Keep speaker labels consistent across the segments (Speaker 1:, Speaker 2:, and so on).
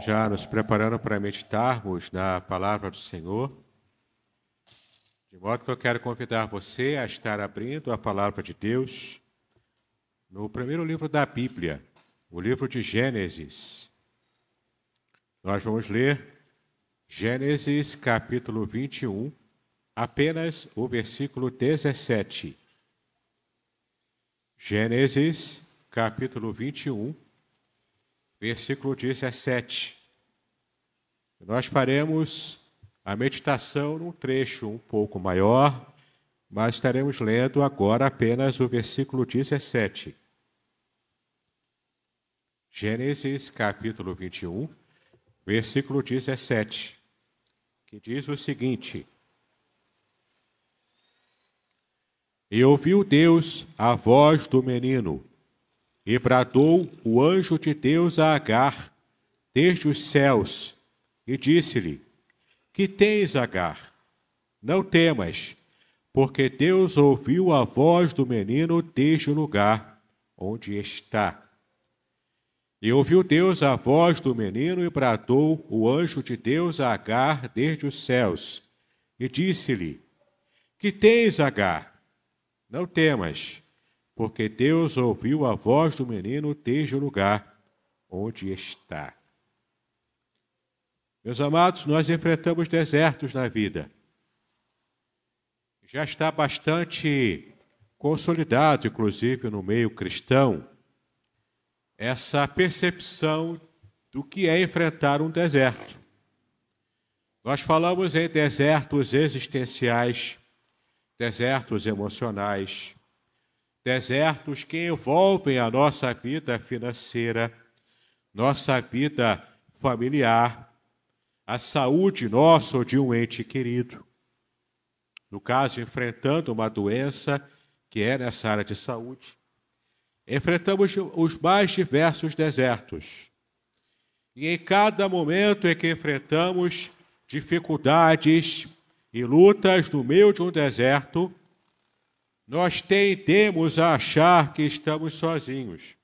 Speaker 1: já nos preparando para meditarmos na palavra do Senhor. De modo que eu quero convidar você a estar abrindo a palavra de Deus no primeiro livro da Bíblia, o livro de Gênesis. Nós vamos ler Gênesis capítulo 21, apenas o versículo 17. Gênesis capítulo 21, versículo 17. Nós faremos a meditação num trecho um pouco maior, mas estaremos lendo agora apenas o versículo 17. Gênesis capítulo 21, versículo 17, que diz o seguinte: E ouviu Deus a voz do menino e bradou o anjo de Deus a Agar desde os céus e disse-lhe: Que tens, Agar? Não temas, porque Deus ouviu a voz do menino desde o lugar onde está. E ouviu Deus a voz do menino e bradou o anjo de Deus a Agar desde os céus e disse-lhe: Que tens, Agar? Não temas porque Deus ouviu a voz do menino desde o lugar onde está. Meus amados, nós enfrentamos desertos na vida. Já está bastante consolidado, inclusive no meio cristão, essa percepção do que é enfrentar um deserto. Nós falamos em desertos existenciais, desertos emocionais, desertos que envolvem a nossa vida financeira, nossa vida familiar, a saúde nossa ou de um ente querido. No caso, enfrentando uma doença que é nessa área de saúde, enfrentamos os mais diversos desertos. E em cada momento em que enfrentamos dificuldades e lutas no meio de um deserto, nós tendemos a achar que estamos sozinhos,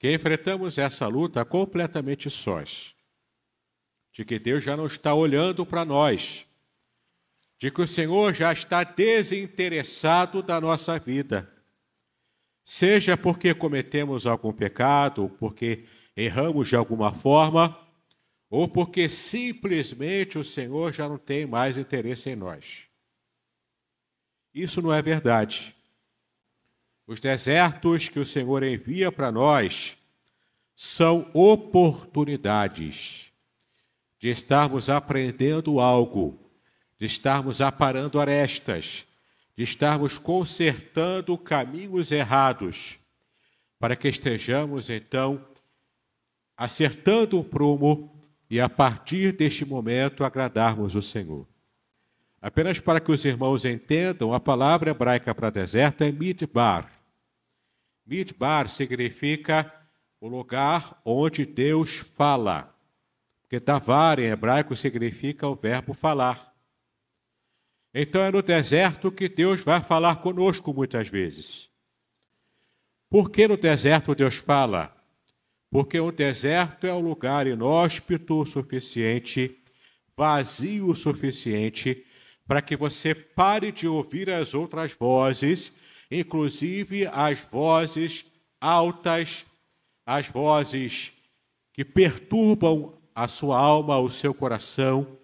Speaker 1: que enfrentamos essa luta completamente sós, de que Deus já não está olhando para nós, de que o Senhor já está desinteressado da nossa vida, seja porque cometemos algum pecado, ou porque erramos de alguma forma, ou porque simplesmente o Senhor já não tem mais interesse em nós. Isso não é verdade. Os desertos que o Senhor envia para nós são oportunidades de estarmos aprendendo algo, de estarmos aparando arestas, de estarmos consertando caminhos errados, para que estejamos então acertando o prumo e a partir deste momento agradarmos o Senhor. Apenas para que os irmãos entendam, a palavra hebraica para deserto é midbar. Midbar significa o lugar onde Deus fala. Porque Tavar em hebraico significa o verbo falar. Então é no deserto que Deus vai falar conosco muitas vezes. Por que no deserto Deus fala? Porque o deserto é um lugar inóspito o suficiente, vazio o suficiente para que você pare de ouvir as outras vozes, inclusive as vozes altas, as vozes que perturbam a sua alma, o seu coração,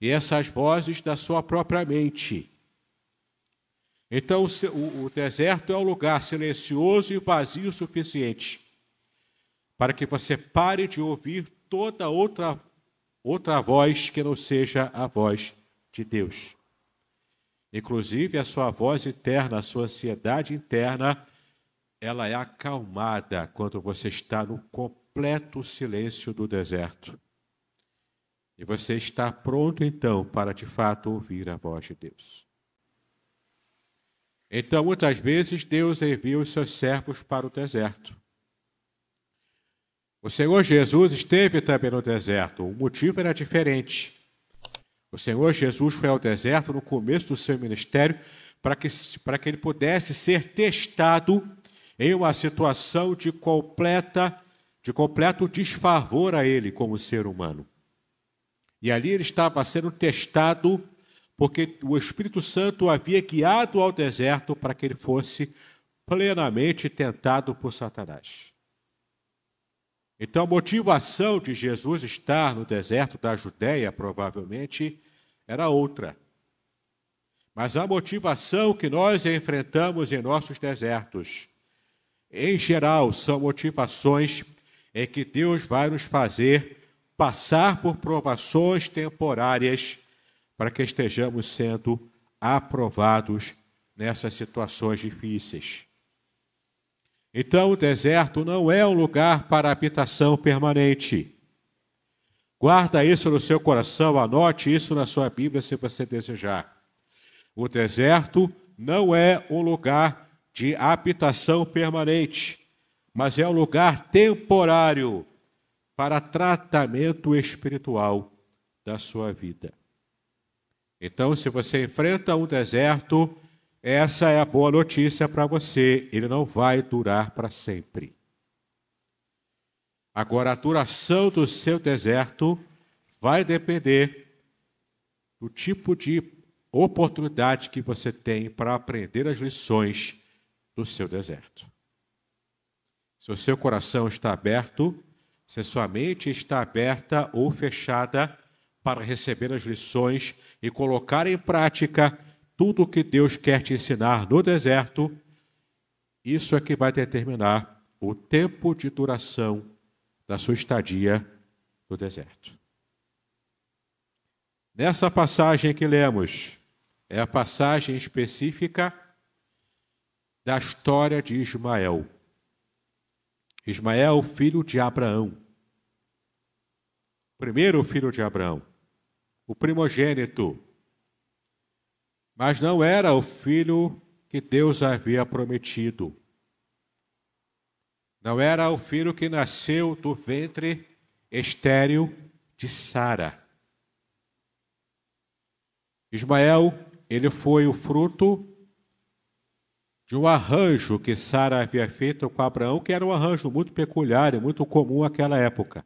Speaker 1: e essas vozes da sua própria mente. Então, o deserto é um lugar silencioso e vazio o suficiente para que você pare de ouvir toda outra outra voz que não seja a voz de Deus. Inclusive, a sua voz interna, a sua ansiedade interna, ela é acalmada quando você está no completo silêncio do deserto. E você está pronto, então, para de fato ouvir a voz de Deus. Então, muitas vezes, Deus envia os seus servos para o deserto. O Senhor Jesus esteve também no deserto. O motivo era diferente. O Senhor Jesus foi ao deserto no começo do seu ministério para que, para que ele pudesse ser testado em uma situação de completa de completo desfavor a ele como ser humano. E ali ele estava sendo testado porque o Espírito Santo o havia guiado ao deserto para que ele fosse plenamente tentado por Satanás. Então, a motivação de Jesus estar no deserto da Judéia, provavelmente, era outra. Mas a motivação que nós enfrentamos em nossos desertos, em geral, são motivações em que Deus vai nos fazer passar por provações temporárias para que estejamos sendo aprovados nessas situações difíceis. Então, o deserto não é um lugar para habitação permanente. Guarda isso no seu coração, anote isso na sua Bíblia se você desejar. O deserto não é um lugar de habitação permanente, mas é um lugar temporário para tratamento espiritual da sua vida. Então, se você enfrenta um deserto, essa é a boa notícia para você, ele não vai durar para sempre. Agora, a duração do seu deserto vai depender do tipo de oportunidade que você tem para aprender as lições do seu deserto. Se o seu coração está aberto, se sua mente está aberta ou fechada para receber as lições e colocar em prática tudo o que Deus quer te ensinar no deserto, isso é que vai determinar o tempo de duração da sua estadia no deserto. Nessa passagem que lemos, é a passagem específica da história de Ismael. Ismael, filho de Abraão. Primeiro filho de Abraão, o primogênito mas não era o filho que Deus havia prometido. Não era o filho que nasceu do ventre estéril de Sara. Ismael, ele foi o fruto de um arranjo que Sara havia feito com Abraão, que era um arranjo muito peculiar e muito comum naquela época.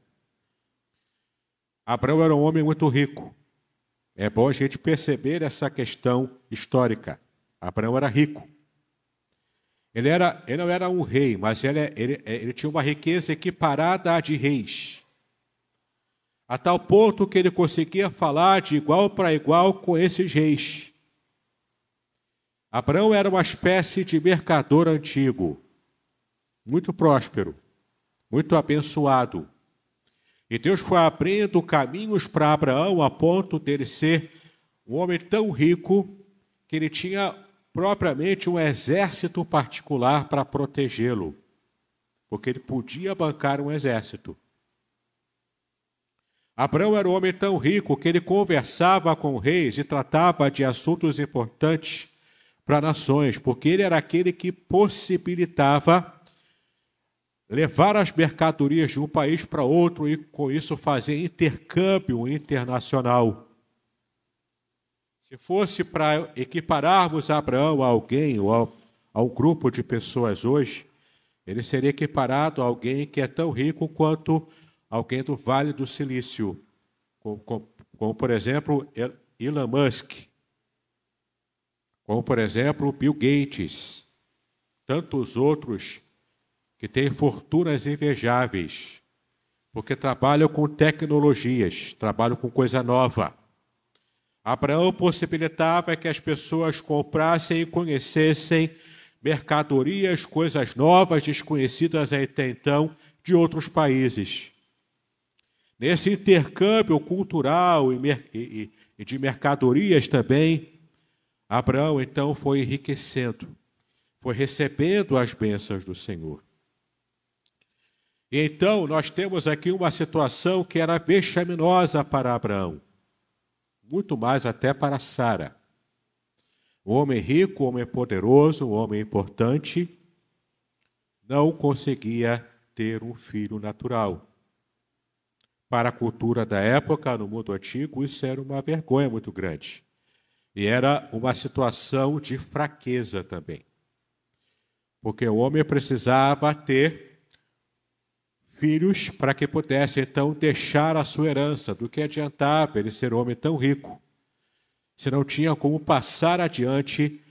Speaker 1: Abraão era um homem muito rico. É bom a gente perceber essa questão histórica. Abraão era rico. Ele, era, ele não era um rei, mas ele, ele, ele tinha uma riqueza equiparada à de reis. A tal ponto que ele conseguia falar de igual para igual com esses reis. Abraão era uma espécie de mercador antigo, muito próspero, muito abençoado, e Deus foi abrindo caminhos para Abraão a ponto dele ser um homem tão rico que ele tinha propriamente um exército particular para protegê-lo, porque ele podia bancar um exército. Abraão era um homem tão rico que ele conversava com reis e tratava de assuntos importantes para nações, porque ele era aquele que possibilitava levar as mercadorias de um país para outro e, com isso, fazer intercâmbio internacional. Se fosse para equipararmos Abraão a alguém ou a, um grupo de pessoas hoje, ele seria equiparado a alguém que é tão rico quanto alguém do Vale do Silício, como, como, como por exemplo Elon Musk, como por exemplo Bill Gates, tantos outros que têm fortunas invejáveis, porque trabalham com tecnologias, trabalham com coisa nova. Abraão possibilitava que as pessoas comprassem e conhecessem mercadorias, coisas novas, desconhecidas até então, de outros países. Nesse intercâmbio cultural e, de mercadorias também, Abraão então foi enriquecendo, foi recebendo as bênçãos do Senhor. Então, nós temos aqui uma situação que era vexaminosa para Abraão, muito mais até para Sara. O homem rico, o homem poderoso, o homem importante, não conseguia ter um filho natural. Para a cultura da época, no mundo antigo, isso era uma vergonha muito grande. E era uma situação de fraqueza também. Porque o homem precisava ter filhos para que pudesse então deixar a sua herança. Do que adiantava ele ser homem tão rico, se não tinha como passar adiante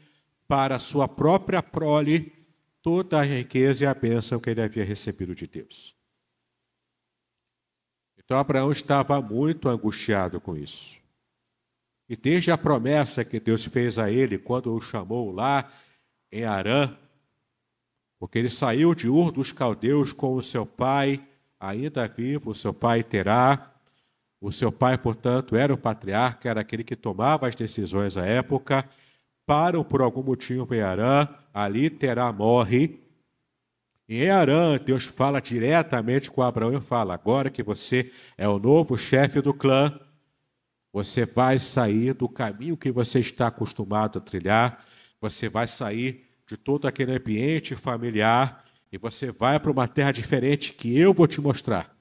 Speaker 1: para sua própria prole toda a riqueza e a bênção que ele havia recebido de Deus. Então Abraão estava muito angustiado com isso. E desde a promessa que Deus fez a ele quando o chamou lá em Arã, porque ele saiu de Ur dos Caldeus com o seu pai, ainda vivo, o seu pai Terá. O seu pai, portanto, era o patriarca, era aquele que tomava as decisões à época. Param por algum motivo em Arã, ali Terá morre. E em Arã, Deus fala diretamente com Abraão e fala: agora que você é o novo chefe do clã, você vai sair do caminho que você está acostumado a trilhar, você vai sair de todo aquele ambiente familiar e você vai para uma terra diferente que eu vou te mostrar.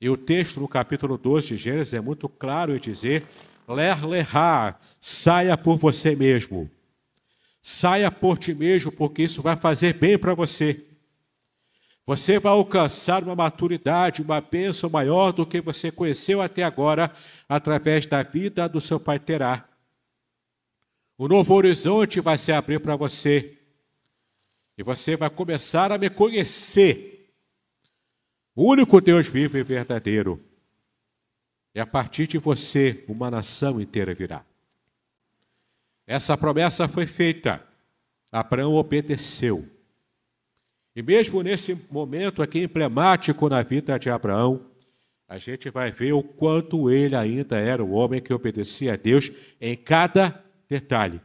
Speaker 1: E o texto no capítulo 12 de Gênesis é muito claro em dizer: ler lerá, saia por você mesmo. Saia por ti mesmo, porque isso vai fazer bem para você. Você vai alcançar uma maturidade, uma bênção maior do que você conheceu até agora, através da vida do seu pai Terá. O novo horizonte vai se abrir para você. E você vai começar a me conhecer. O único Deus vivo e verdadeiro. E a partir de você, uma nação inteira virá. Essa promessa foi feita. Abraão obedeceu. E mesmo nesse momento aqui emblemático na vida de Abraão, a gente vai ver o quanto ele ainda era o homem que obedecia a Deus em cada Detalhe.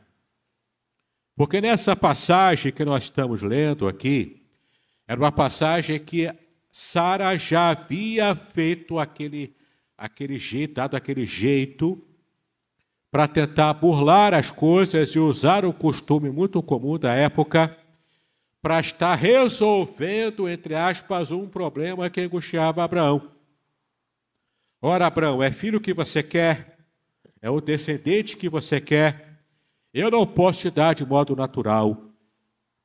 Speaker 1: Porque nessa passagem que nós estamos lendo aqui, era uma passagem que Sara já havia feito aquele, aquele jeito, dado aquele jeito, para tentar burlar as coisas e usar o costume muito comum da época para estar resolvendo, entre aspas, um problema que angustiava Abraão. Ora, Abraão, é filho que você quer? É o descendente que você quer? Eu não posso te dar de modo natural,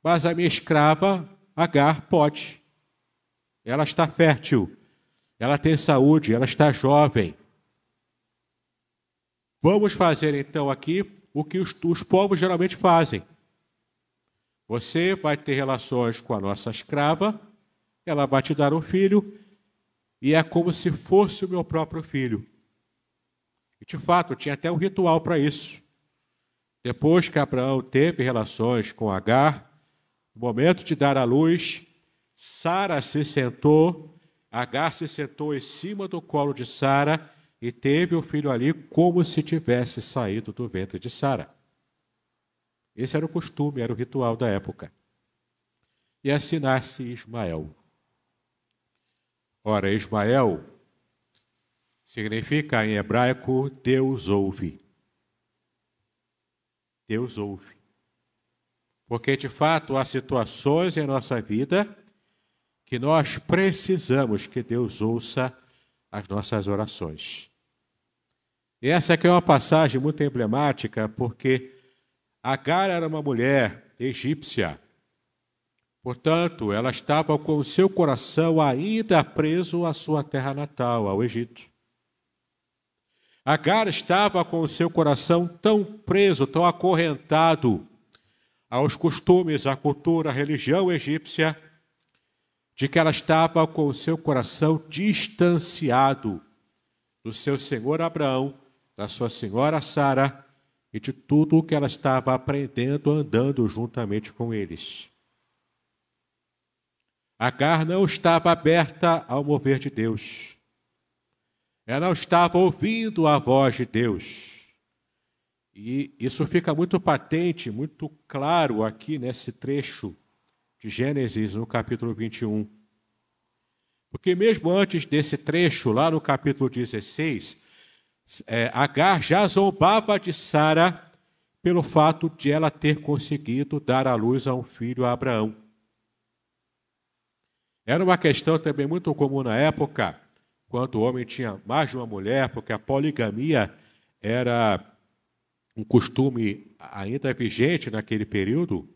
Speaker 1: mas a minha escrava Agar pode. Ela está fértil, ela tem saúde, ela está jovem. Vamos fazer então aqui o que os, os povos geralmente fazem. Você vai ter relações com a nossa escrava, ela vai te dar um filho, e é como se fosse o meu próprio filho. E de fato, tinha até um ritual para isso. Depois que Abraão teve relações com Agar, no momento de dar à luz, Sara se sentou, Agar se sentou em cima do colo de Sara e teve o filho ali como se tivesse saído do ventre de Sara. Esse era o costume, era o ritual da época. E assim nasce Ismael. Ora, Ismael significa em hebraico Deus ouve. Deus ouve. Porque, de fato, há situações em nossa vida que nós precisamos que Deus ouça as nossas orações. E essa aqui é uma passagem muito emblemática, porque Agar era uma mulher egípcia. Portanto, ela estava com o seu coração ainda preso à sua terra natal, ao Egito. Agar estava com o seu coração tão preso, tão acorrentado aos costumes, à cultura, à religião egípcia, de que ela estava com o seu coração distanciado do seu senhor Abraão, da sua senhora Sara e de tudo o que ela estava aprendendo andando juntamente com eles. Agar não estava aberta ao mover de Deus. Ela estava ouvindo a voz de Deus. E isso fica muito patente, muito claro aqui nesse trecho de Gênesis, no capítulo 21. Porque mesmo antes desse trecho, lá no capítulo 16, é, Agar já zombava de Sara pelo fato de ela ter conseguido dar à luz a um filho a Abraão. Era uma questão também muito comum na época quando o homem tinha mais de uma mulher, porque a poligamia era um costume ainda vigente naquele período.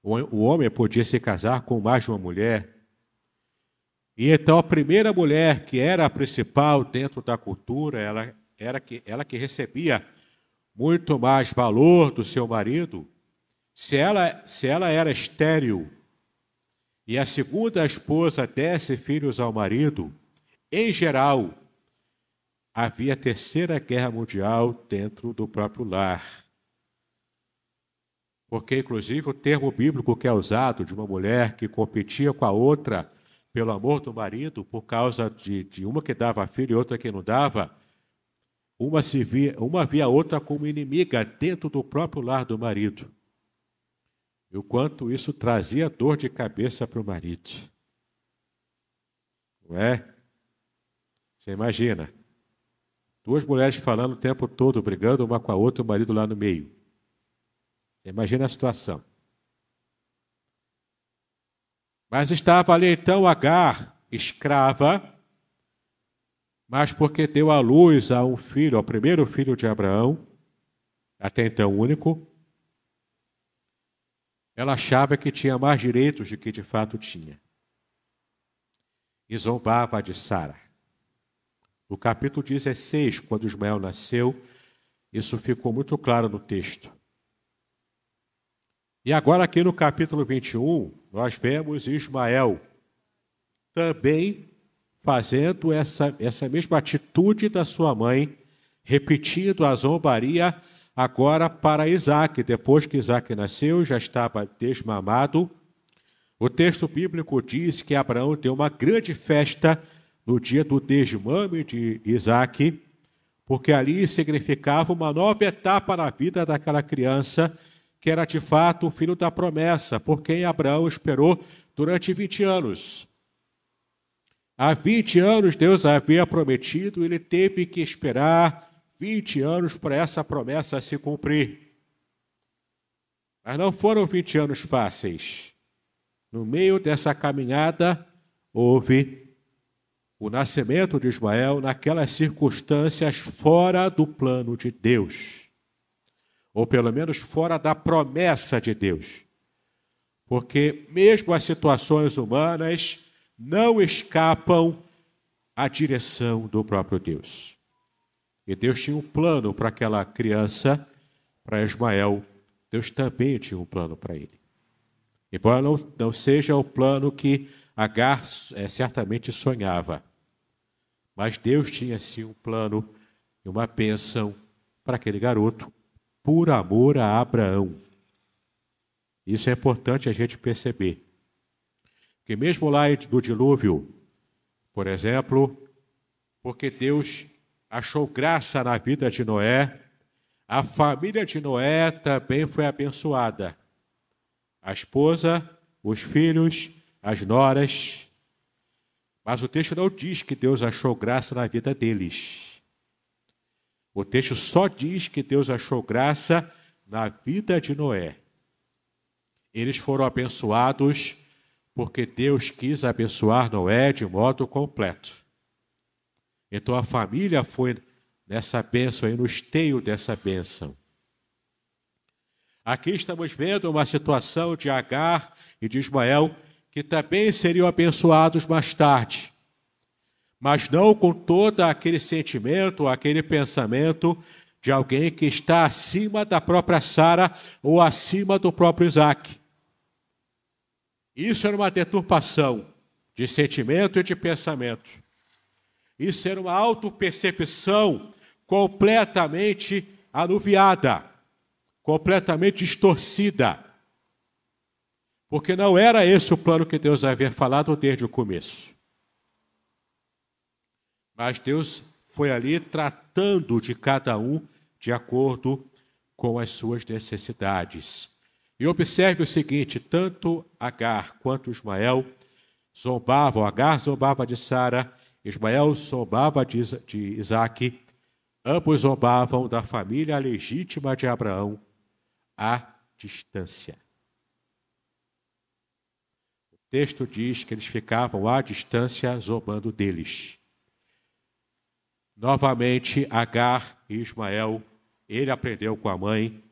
Speaker 1: O homem podia se casar com mais de uma mulher. E então a primeira mulher que era a principal dentro da cultura, ela era que ela que recebia muito mais valor do seu marido, se ela se ela era estéril e a segunda esposa desse filhos ao marido, em geral, havia a Terceira Guerra Mundial dentro do próprio lar. Porque, inclusive, o termo bíblico que é usado de uma mulher que competia com a outra pelo amor do marido, por causa de, de uma que dava filho e outra que não dava, uma, se via, uma via a outra como inimiga dentro do próprio lar do marido. E o quanto isso trazia dor de cabeça para o marido. Não é? Você imagina? Duas mulheres falando o tempo todo, brigando uma com a outra, o marido lá no meio. Você imagina a situação. Mas estava ali então Agar, escrava, mas porque deu à luz a um filho, ao primeiro filho de Abraão, até então único, ela achava que tinha mais direitos do que de fato tinha. E zombava de Sara. No capítulo 16, é quando Ismael nasceu, isso ficou muito claro no texto. E agora, aqui no capítulo 21, nós vemos Ismael também fazendo essa, essa mesma atitude da sua mãe, repetindo a zombaria agora para Isaac. Depois que Isaac nasceu, já estava desmamado. O texto bíblico diz que Abraão deu uma grande festa no dia do desmame de Isaac, porque ali significava uma nova etapa na vida daquela criança, que era de fato o filho da promessa, por quem Abraão esperou durante 20 anos. Há 20 anos Deus havia prometido, ele teve que esperar 20 anos para essa promessa se cumprir. Mas não foram 20 anos fáceis. No meio dessa caminhada, houve o nascimento de Ismael naquelas circunstâncias fora do plano de Deus, ou pelo menos fora da promessa de Deus. Porque mesmo as situações humanas não escapam à direção do próprio Deus. E Deus tinha um plano para aquela criança, para Ismael. Deus também tinha um plano para ele. Embora não, não seja o plano que Agar é, certamente sonhava, mas Deus tinha sim um plano e uma pensão para aquele garoto, por amor a Abraão. Isso é importante a gente perceber. Que mesmo lá do dilúvio, por exemplo, porque Deus achou graça na vida de Noé, a família de Noé também foi abençoada. A esposa, os filhos, as noras. Mas o texto não diz que Deus achou graça na vida deles. O texto só diz que Deus achou graça na vida de Noé. Eles foram abençoados porque Deus quis abençoar Noé de modo completo. Então a família foi nessa bênção e no esteio dessa bênção. Aqui estamos vendo uma situação de Agar e de Ismael que também seriam abençoados mais tarde, mas não com todo aquele sentimento, aquele pensamento de alguém que está acima da própria Sara ou acima do próprio Isaac. Isso era uma deturpação de sentimento e de pensamento. Isso era uma autopercepção completamente anuviada, completamente distorcida. Porque não era esse o plano que Deus havia falado desde o começo. Mas Deus foi ali tratando de cada um de acordo com as suas necessidades. E observe o seguinte: tanto Agar quanto Ismael zombavam, Agar zombava de Sara, Ismael zombava de Isaac, ambos zombavam da família legítima de Abraão à distância texto diz que eles ficavam à distância zombando deles. Novamente, Agar e Ismael, ele aprendeu com a mãe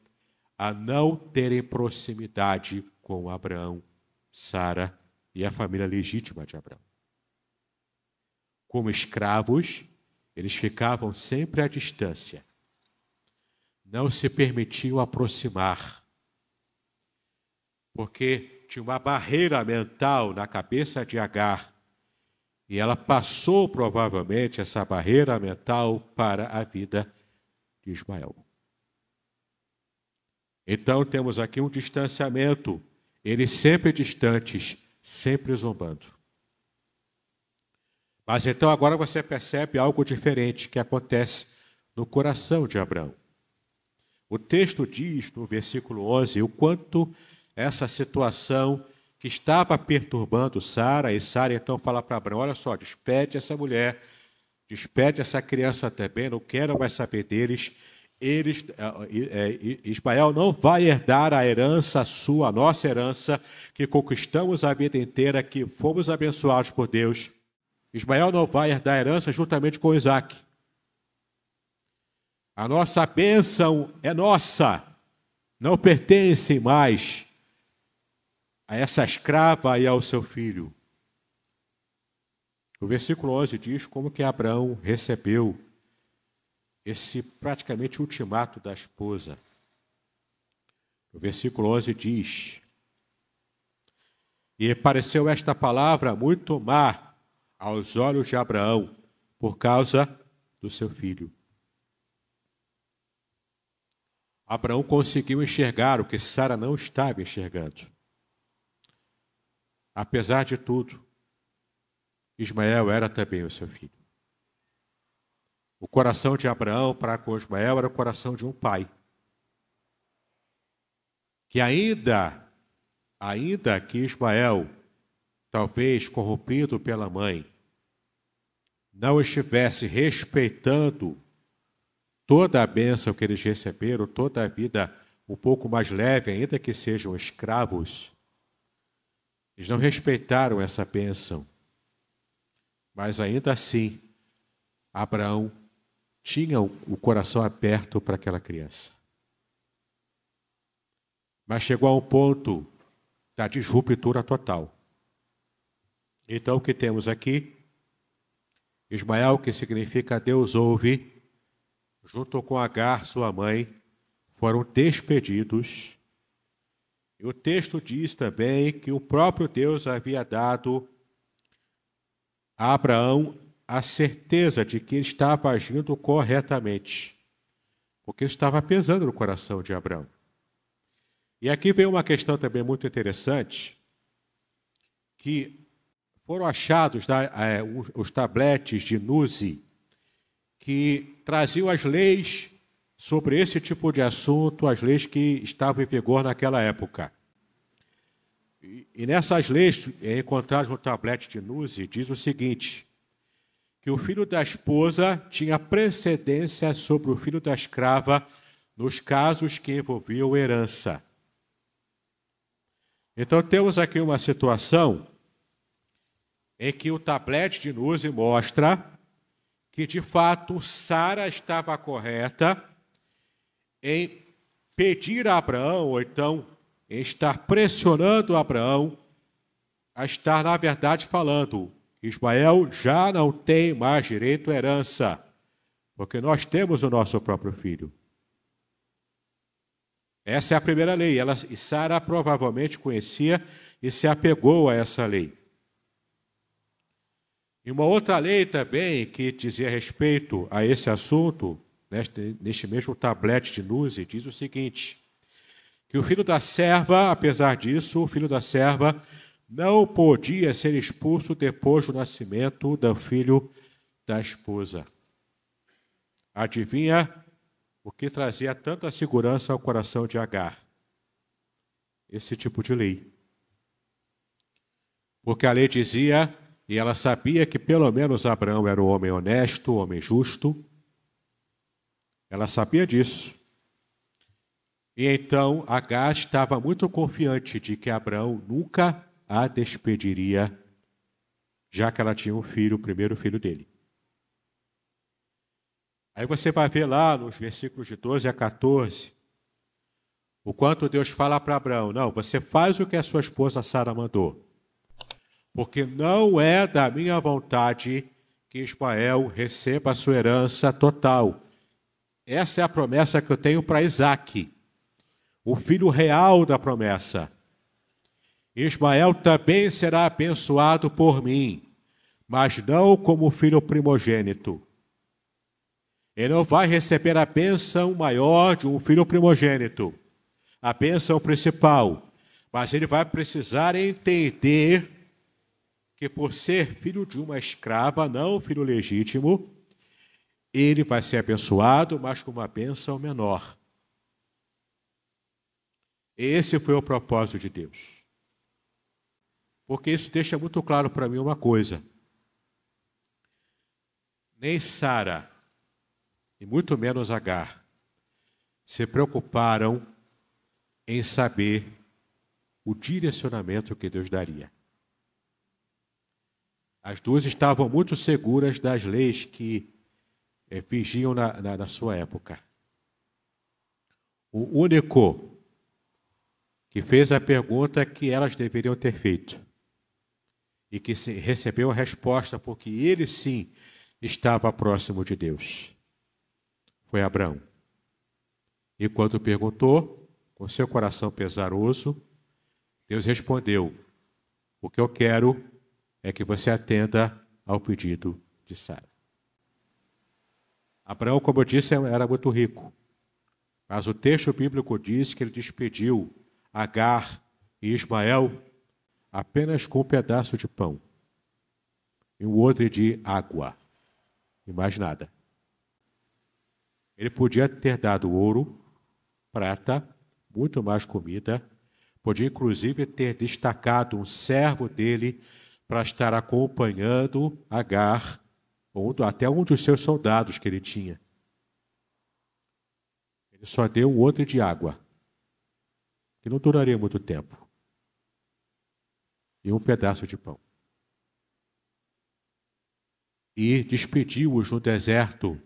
Speaker 1: a não terem proximidade com Abraão, Sara e a família legítima de Abraão. Como escravos, eles ficavam sempre à distância. Não se permitiam aproximar. Porque tinha uma barreira mental na cabeça de Agar. E ela passou provavelmente essa barreira mental para a vida de Ismael. Então temos aqui um distanciamento, eles sempre distantes, sempre zombando. Mas então agora você percebe algo diferente que acontece no coração de Abraão. O texto diz no versículo 11 o quanto essa situação que estava perturbando Sara, e Sara então fala para Abraão: Olha só, despede essa mulher, despede essa criança também, não quero mais saber deles. Eles, eh, eh, eh, Ismael não vai herdar a herança sua, a nossa herança, que conquistamos a vida inteira, que fomos abençoados por Deus. Ismael não vai herdar a herança juntamente com Isaac. A nossa bênção é nossa, não pertence mais a essa escrava e ao seu filho. O versículo 11 diz como que Abraão recebeu esse praticamente ultimato da esposa. O versículo 11 diz: E pareceu esta palavra muito má aos olhos de Abraão, por causa do seu filho. Abraão conseguiu enxergar o que Sara não estava enxergando. Apesar de tudo, Ismael era também o seu filho. O coração de Abraão para com Ismael era o coração de um pai. Que ainda, ainda que Ismael, talvez corrompido pela mãe, não estivesse respeitando toda a bênção que eles receberam, toda a vida um pouco mais leve, ainda que sejam escravos, eles não respeitaram essa bênção. Mas ainda assim, Abraão tinha o coração aberto para aquela criança. Mas chegou a um ponto da disruptura total. Então, o que temos aqui? Ismael, que significa Deus ouve, junto com Agar, sua mãe, foram despedidos e o texto diz também que o próprio Deus havia dado a Abraão a certeza de que ele estava agindo corretamente, porque estava pesando no coração de Abraão. E aqui vem uma questão também muito interessante, que foram achados da, né, é, os tabletes de Nuzi, que traziam as leis sobre esse tipo de assunto as leis que estavam em vigor naquela época. E, nessas leis, é encontradas no tablete de Nuzi, diz o seguinte: que o filho da esposa tinha precedência sobre o filho da escrava nos casos que envolviam herança. Então temos aqui uma situação em que o tablete de Nuzi mostra que de fato Sara estava correta em pedir a Abraão, ou então em estar pressionando Abraão a estar, na verdade, falando: Ismael já não tem mais direito à herança, porque nós temos o nosso próprio filho. Essa é a primeira lei. Ela, e Sara provavelmente conhecia e se apegou a essa lei. E uma outra lei também que dizia respeito a esse assunto neste, neste mesmo tablete de luzes, diz o seguinte: que o filho da serva, apesar disso, o filho da serva não podia ser expulso depois do nascimento do filho da esposa. Adivinha o que trazia tanta segurança ao coração de Agar? Esse tipo de lei. Porque a lei dizia, e ela sabia que pelo menos Abraão era um homem honesto, um homem justo, ela sabia disso. E então H estava muito confiante de que Abraão nunca a despediria, já que ela tinha um filho, o primeiro filho dele. Aí você vai ver lá nos versículos de 12 a 14, o quanto Deus fala para Abraão: não, você faz o que a sua esposa Sara mandou, porque não é da minha vontade que Ismael receba a sua herança total essa é a promessa que eu tenho para Isaac, o filho real da promessa. Ismael também será abençoado por mim, mas não como filho primogênito. Ele não vai receber a bênção maior de um filho primogênito, a bênção principal, mas ele vai precisar entender que, por ser filho de uma escrava, não filho legítimo, ele vai ser abençoado, mas com uma bênção menor. Esse foi o propósito de Deus. Porque isso deixa muito claro para mim uma coisa. Nem Sara, e muito menos Agar, se preocuparam em saber o direcionamento que Deus daria. As duas estavam muito seguras das leis que é, eh, fingiam na, na, na sua época. O único que fez a pergunta é que elas deveriam ter feito e que recebeu a resposta, porque ele sim estava próximo de Deus. Foi Abraão. E quando perguntou, com seu coração pesaroso, Deus respondeu: O que eu quero é que você atenda ao pedido de Sara. Abraão, como eu disse, era muito rico. Mas o texto bíblico diz que ele despediu Agar e Ismael apenas com um pedaço de pão e um outro de água e mais nada. Ele podia ter dado ouro, prata, muito mais comida, podia inclusive ter destacado um servo dele para estar acompanhando Agar ou então, até um dos seus soldados que ele tinha. Ele só deu um outro de água, que não duraria muito tempo, e um pedaço de pão. E despediu-os no deserto,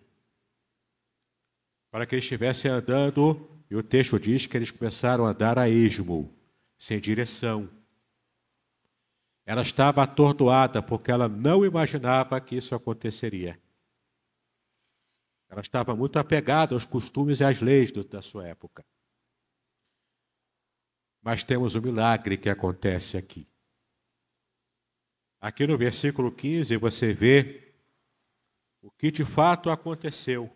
Speaker 1: para que eles estivessem andando, e o texto diz que eles começaram a andar a esmo, sem direção. Ela estava atordoada porque ela não imaginava que isso aconteceria. Ela estava muito apegada aos costumes e às leis do, da sua época. Mas temos um milagre que acontece aqui. Aqui no versículo 15 você vê o que de fato aconteceu.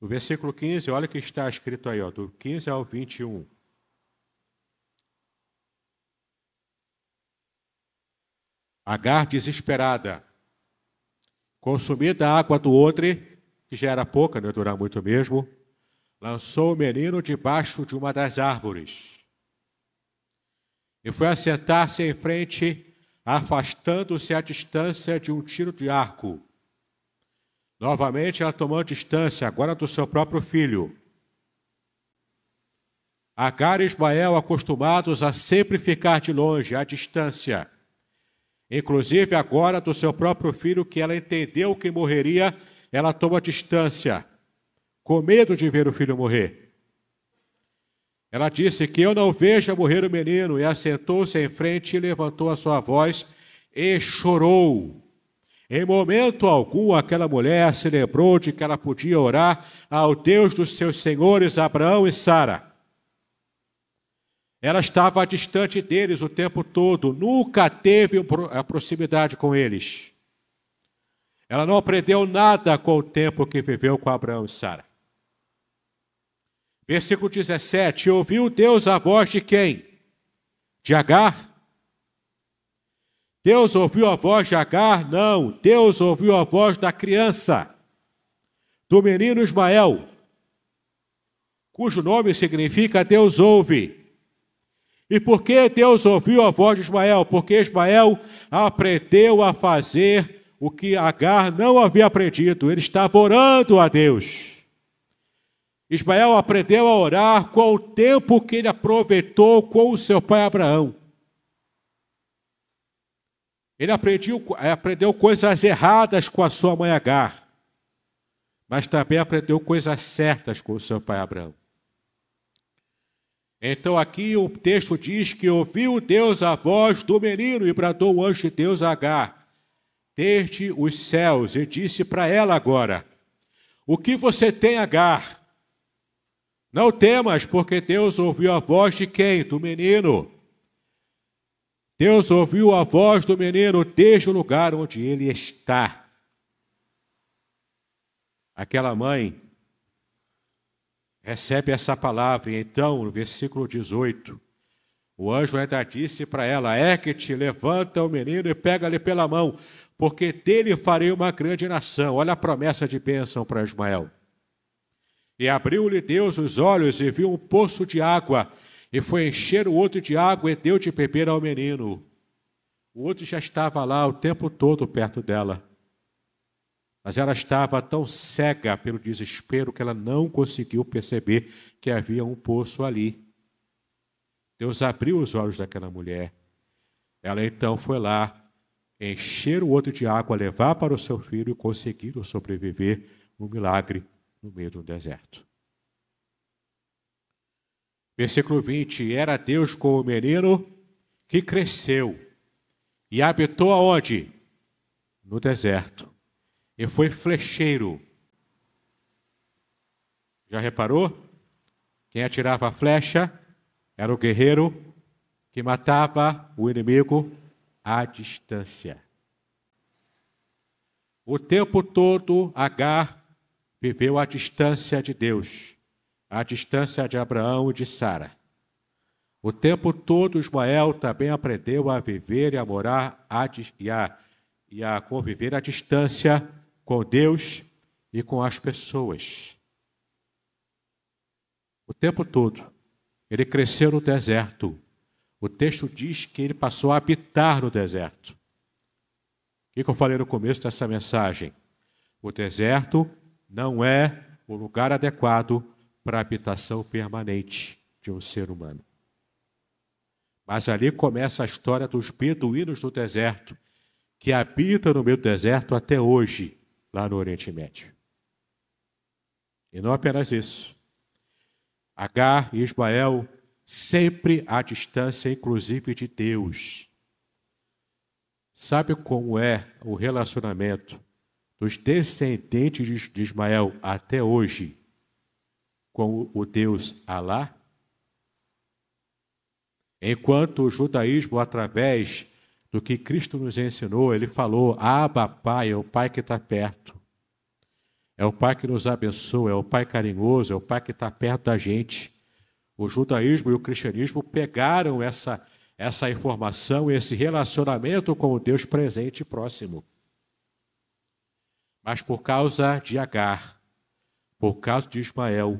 Speaker 1: No versículo 15, olha o que está escrito aí, ó, do 15 ao 21. Agar desesperada, consumida a água do odre, que já era pouca, não ia durar muito mesmo, lançou o menino debaixo de uma das árvores. E foi assentar-se em frente, afastando-se à distância de um tiro de arco. Novamente ela tomou distância, agora do seu próprio filho. Agar e Ismael, acostumados a sempre ficar de longe, à distância, Inclusive, agora, do seu próprio filho, que ela entendeu que morreria, ela toma distância, com medo de ver o filho morrer. Ela disse que eu não veja morrer o menino, e assentou-se em frente e levantou a sua voz e chorou. Em momento algum, aquela mulher se lembrou de que ela podia orar ao Deus dos seus senhores Abraão e Sara. Ela estava distante deles o tempo todo, nunca teve a proximidade com eles. Ela não aprendeu nada com o tempo que viveu com Abraão e Sara. Versículo 17: Ouviu Deus a voz de quem? De Agar? Deus ouviu a voz de Agar? Não. Deus ouviu a voz da criança, do menino Ismael, cujo nome significa Deus ouve. E por que Deus ouviu a voz de Ismael? Porque Ismael aprendeu a fazer o que Agar não havia aprendido. Ele estava orando a Deus. Ismael aprendeu a orar com o tempo que ele aproveitou com o seu pai Abraão. Ele aprendeu, aprendeu coisas erradas com a sua mãe Agar, mas também aprendeu coisas certas com o seu pai Abraão. Então aqui o texto diz que ouviu Deus a voz do menino e bradou o anjo de Deus a Agar desde os céus e disse para ela agora: O que você tem, Agar? Não temas, porque Deus ouviu a voz de quem? Do menino. Deus ouviu a voz do menino desde o lugar onde ele está. Aquela mãe recebe essa palavra. E então, no versículo 18, o anjo ainda disse para ela: É que te levanta o menino e pega-lhe pela mão, porque dele farei uma grande nação. Olha a promessa de bênção para Ismael. E abriu-lhe Deus os olhos e viu um poço de água, e foi encher o outro de água e deu de beber ao menino. O outro já estava lá o tempo todo perto dela. Mas ela estava tão cega pelo desespero que ela não conseguiu perceber que havia um poço ali. Deus abriu os olhos daquela mulher. Ela então foi lá encher o outro de água, levar para o seu filho e conseguiram sobreviver um milagre no meio do deserto. Versículo 20: Era Deus com o menino que cresceu e habitou aonde? No deserto. E foi flecheiro. Já reparou? Quem atirava a flecha era o guerreiro que matava o inimigo à distância. O tempo todo, Agar viveu à distância de Deus, à distância de Abraão e de Sara. O tempo todo, Ismael também aprendeu a viver e a morar e, a, e a conviver à distância com Deus e com as pessoas. O tempo todo, ele cresceu no deserto. O texto diz que ele passou a habitar no deserto. O que eu falei no começo dessa mensagem? O deserto não é o lugar adequado para a habitação permanente de um ser humano. Mas ali começa a história dos beduínos do deserto, que habitam no meio do deserto até hoje lá no Oriente Médio. E não apenas isso. Agar e Ismael sempre à distância, inclusive de Deus. Sabe como é o relacionamento dos descendentes de Ismael até hoje com o Deus Alá? Enquanto o judaísmo, através do que Cristo nos ensinou, ele falou: Abba, Pai, é o Pai que está perto. É o Pai que nos abençoa, é o Pai carinhoso, é o Pai que está perto da gente. O judaísmo e o cristianismo pegaram essa, essa informação, esse relacionamento com o Deus presente e próximo. Mas por causa de Agar, por causa de Ismael,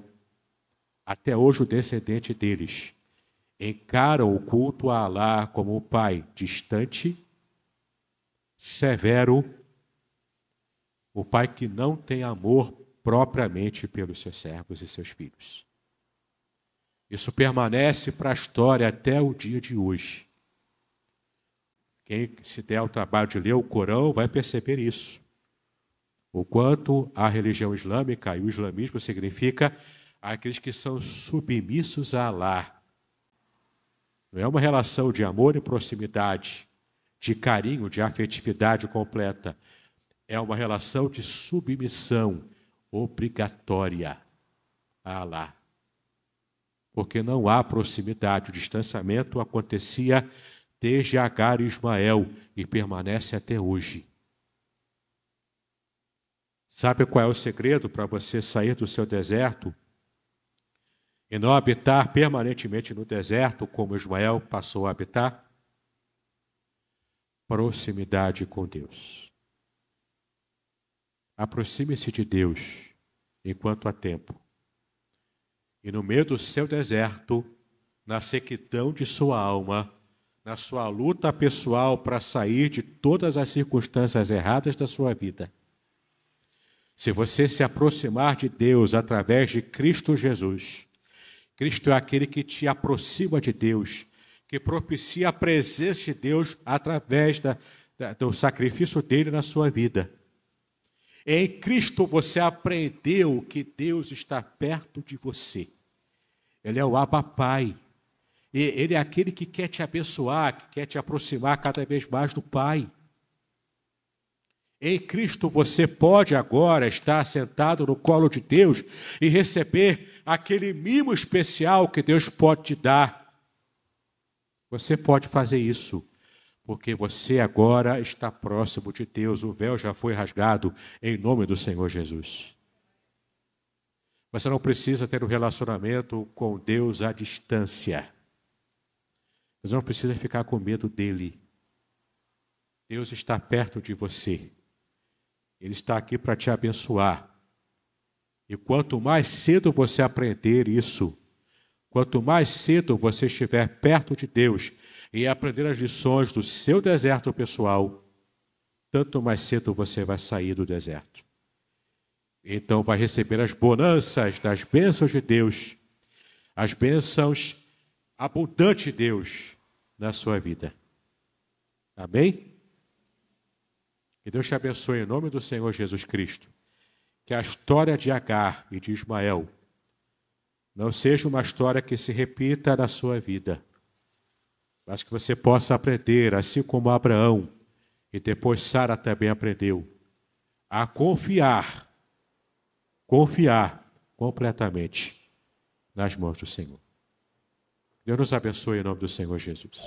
Speaker 1: até hoje o descendente deles encaram o culto a Alá como o Pai distante, severo, o Pai que não tem amor propriamente pelos seus servos e seus filhos. Isso permanece para a história até o dia de hoje. Quem se der o trabalho de ler o Corão vai perceber isso. O quanto a religião islâmica e o islamismo significa aqueles que são submissos a Allah, não é uma relação de amor e proximidade, de carinho, de afetividade completa. É uma relação de submissão obrigatória a tá Alá. Porque não há proximidade. O distanciamento acontecia desde Agar e Ismael e permanece até hoje. Sabe qual é o segredo para você sair do seu deserto e não habitar permanentemente no deserto, como Ismael passou a habitar? Proximidade com Deus. Aproxime-se de Deus enquanto há tempo. E no meio do seu deserto, na sequidão de sua alma, na sua luta pessoal para sair de todas as circunstâncias erradas da sua vida, se você se aproximar de Deus através de Cristo Jesus, Cristo é aquele que te aproxima de Deus, que propicia a presença de Deus através da, da, do sacrifício dele na sua vida. Em Cristo você aprendeu que Deus está perto de você. Ele é o Abba Pai. E ele é aquele que quer te abençoar, que quer te aproximar cada vez mais do Pai. Em Cristo você pode agora estar sentado no colo de Deus e receber aquele mimo especial que Deus pode te dar. Você pode fazer isso, porque você agora está próximo de Deus, o véu já foi rasgado em nome do Senhor Jesus. Você não precisa ter um relacionamento com Deus à distância. Você não precisa ficar com medo dele. Deus está perto de você. Ele está aqui para te abençoar. E quanto mais cedo você aprender isso, quanto mais cedo você estiver perto de Deus e aprender as lições do seu deserto pessoal, tanto mais cedo você vai sair do deserto. Então vai receber as bonanças das bênçãos de Deus, as bênçãos abundantes de Deus na sua vida. Amém? E Deus te abençoe em nome do Senhor Jesus Cristo. Que a história de Agar e de Ismael não seja uma história que se repita na sua vida, mas que você possa aprender, assim como Abraão e depois Sara também aprendeu, a confiar, confiar completamente nas mãos do Senhor. Deus nos abençoe em nome do Senhor Jesus.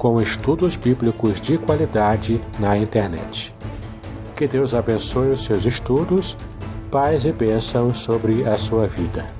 Speaker 1: com estudos bíblicos de qualidade na internet. Que Deus abençoe os seus estudos, paz e bênçãos sobre a sua vida.